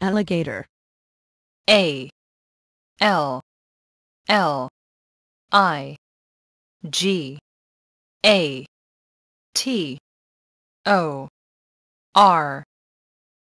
Alligator. A. L. L. I. G. A. T. O. R.